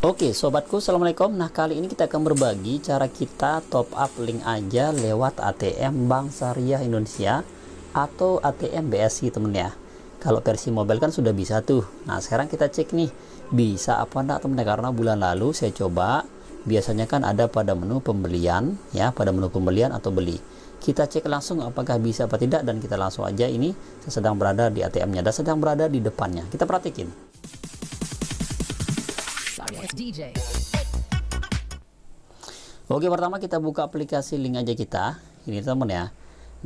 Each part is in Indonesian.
Oke sobatku Assalamualaikum Nah kali ini kita akan berbagi cara kita top up link aja lewat ATM Bank Syariah Indonesia atau ATM BSI temen ya Kalau versi mobile kan sudah bisa tuh Nah sekarang kita cek nih bisa apa enggak temen ya karena bulan lalu saya coba biasanya kan ada pada menu pembelian ya pada menu pembelian atau beli kita cek langsung apakah bisa apa tidak dan kita langsung aja ini saya sedang berada di ATM-nya dan sedang berada di depannya kita perhatikan Oke, pertama kita buka aplikasi link aja kita. Ini teman ya.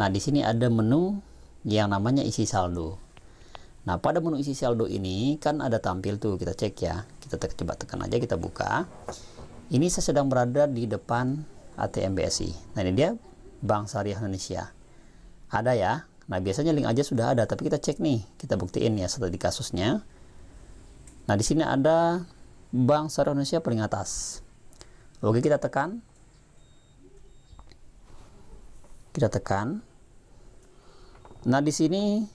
Nah, di sini ada menu yang namanya isi saldo. Nah, pada menu isi saldo ini kan ada tampil tuh, kita cek ya. Kita te coba tekan aja, kita buka. Ini saya sedang berada di depan ATM BSI. Nah, ini dia Bank Syariah Indonesia. Ada ya. Nah, biasanya link aja sudah ada, tapi kita cek nih. Kita buktiin ya setelah di kasusnya. Nah, di sini ada bank Syariah Indonesia paling atas. Oke, kita tekan. Kita tekan. Nah, di sini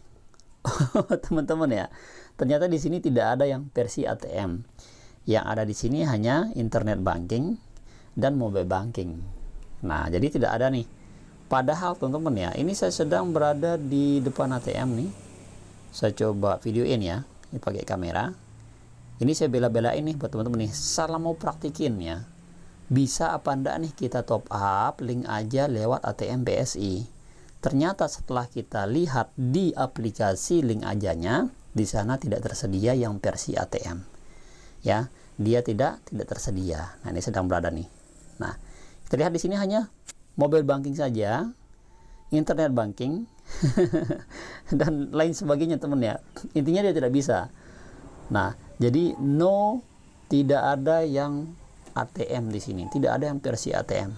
teman-teman ya, ternyata di sini tidak ada yang versi ATM. Yang ada di sini hanya internet banking dan mobile banking. Nah, jadi tidak ada nih. Padahal teman-teman ya, ini saya sedang berada di depan ATM nih. Saya coba videoin ya, ini pakai kamera ini saya bela-belain nih buat teman-teman nih salah mau praktikin ya bisa apa enggak nih kita top up link aja lewat ATM BSI ternyata setelah kita lihat di aplikasi link ajanya di sana tidak tersedia yang versi ATM ya dia tidak tidak tersedia nah ini sedang berada nih nah kita lihat di sini hanya mobile banking saja internet banking dan lain sebagainya teman ya intinya dia tidak bisa nah jadi no tidak ada yang ATM di sini, tidak ada yang versi ATM.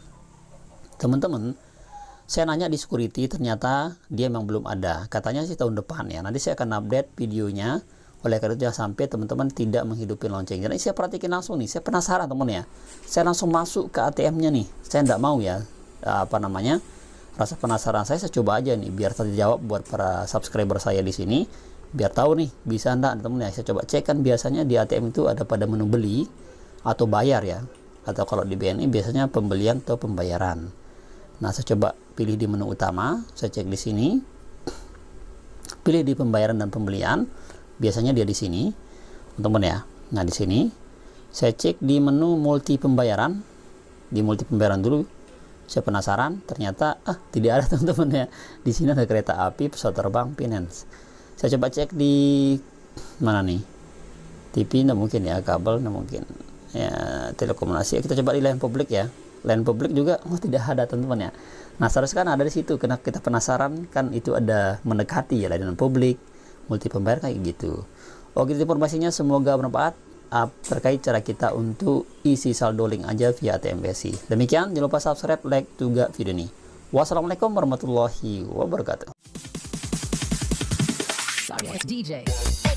Teman-teman, saya nanya di security ternyata dia memang belum ada. Katanya sih tahun depan ya. Nanti saya akan update videonya. Oleh karena itu jangan sampai teman-teman tidak menghidupi lonceng. Jadi saya perhatikan langsung nih, saya penasaran teman ya. Saya langsung masuk ke ATM-nya nih. Saya tidak mau ya apa namanya? Rasa penasaran saya saya coba aja nih biar terjawab buat para subscriber saya di sini biar tahu nih bisa enggak teman teman ya saya coba cek kan biasanya di ATM itu ada pada menu beli atau bayar ya atau kalau di BNI biasanya pembelian atau pembayaran nah saya coba pilih di menu utama saya cek di sini pilih di pembayaran dan pembelian biasanya dia di sini teman teman ya nah di sini saya cek di menu multi pembayaran di multi pembayaran dulu saya penasaran ternyata ah tidak ada teman-teman ya di sini ada kereta api pesawat terbang finance saya coba cek di mana nih TV tidak mungkin ya kabel tidak mungkin ya telekomunikasi kita coba di lain publik ya lain publik juga oh tidak ada teman-teman ya nah seharusnya kan ada di situ karena kita penasaran kan itu ada mendekati ya layanan publik multi pembayar kayak gitu oke itu informasinya semoga bermanfaat ah, terkait cara kita untuk isi saldo link aja via ATM BSI demikian jangan lupa subscribe like juga video ini wassalamualaikum warahmatullahi wabarakatuh Yes, DJ.